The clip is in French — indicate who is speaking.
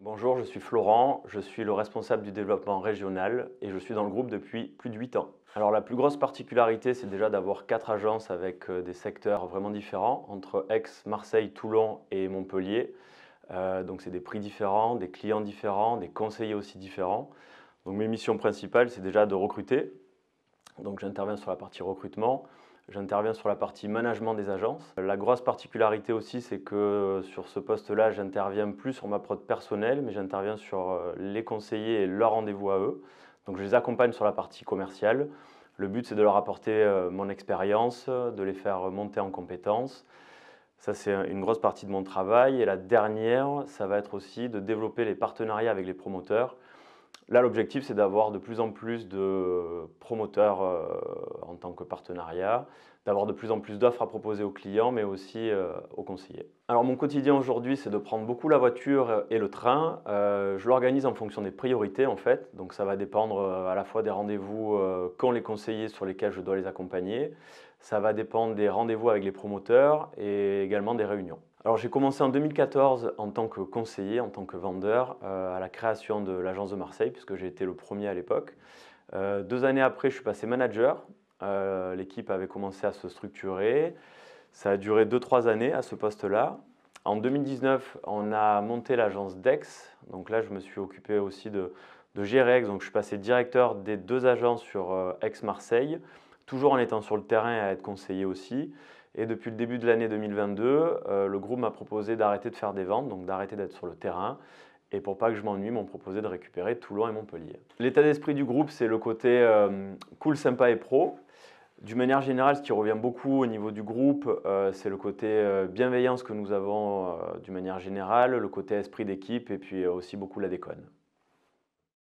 Speaker 1: Bonjour, je suis Florent, je suis le responsable du développement régional et je suis dans le groupe depuis plus de 8 ans. Alors la plus grosse particularité, c'est déjà d'avoir quatre agences avec euh, des secteurs vraiment différents entre Aix, Marseille, Toulon et Montpellier. Euh, donc c'est des prix différents, des clients différents, des conseillers aussi différents. Donc mes missions principales, c'est déjà de recruter donc j'interviens sur la partie recrutement, j'interviens sur la partie management des agences. La grosse particularité aussi, c'est que euh, sur ce poste-là, j'interviens plus sur ma prod personnelle, mais j'interviens sur euh, les conseillers et leur rendez-vous à eux. Donc je les accompagne sur la partie commerciale. Le but, c'est de leur apporter euh, mon expérience, de les faire monter en compétences. Ça, c'est une grosse partie de mon travail. Et la dernière, ça va être aussi de développer les partenariats avec les promoteurs. Là, l'objectif, c'est d'avoir de plus en plus de promoteurs euh, en tant que partenariat, d'avoir de plus en plus d'offres à proposer aux clients, mais aussi euh, aux conseillers. Alors mon quotidien aujourd'hui, c'est de prendre beaucoup la voiture et le train. Euh, je l'organise en fonction des priorités en fait, donc ça va dépendre euh, à la fois des rendez-vous qu'ont les conseillers sur lesquels je dois les accompagner, ça va dépendre des rendez-vous avec les promoteurs et également des réunions. Alors j'ai commencé en 2014 en tant que conseiller, en tant que vendeur, à la création de l'agence de Marseille, puisque j'ai été le premier à l'époque. deux années après, je suis passé manager, euh, l'équipe avait commencé à se structurer. Ça a duré 2-3 années à ce poste-là. En 2019, on a monté l'agence DEX. Donc là, je me suis occupé aussi de, de Donc je suis passé directeur des deux agences sur EX euh, marseille toujours en étant sur le terrain à être conseiller aussi. Et depuis le début de l'année 2022, euh, le groupe m'a proposé d'arrêter de faire des ventes, donc d'arrêter d'être sur le terrain et pour pas que je m'ennuie, m'ont proposé de récupérer Toulon et Montpellier. L'état d'esprit du groupe, c'est le côté euh, cool, sympa et pro. D'une manière générale, ce qui revient beaucoup au niveau du groupe, euh, c'est le côté euh, bienveillance que nous avons d'une manière générale, le côté esprit d'équipe et puis aussi beaucoup la déconne.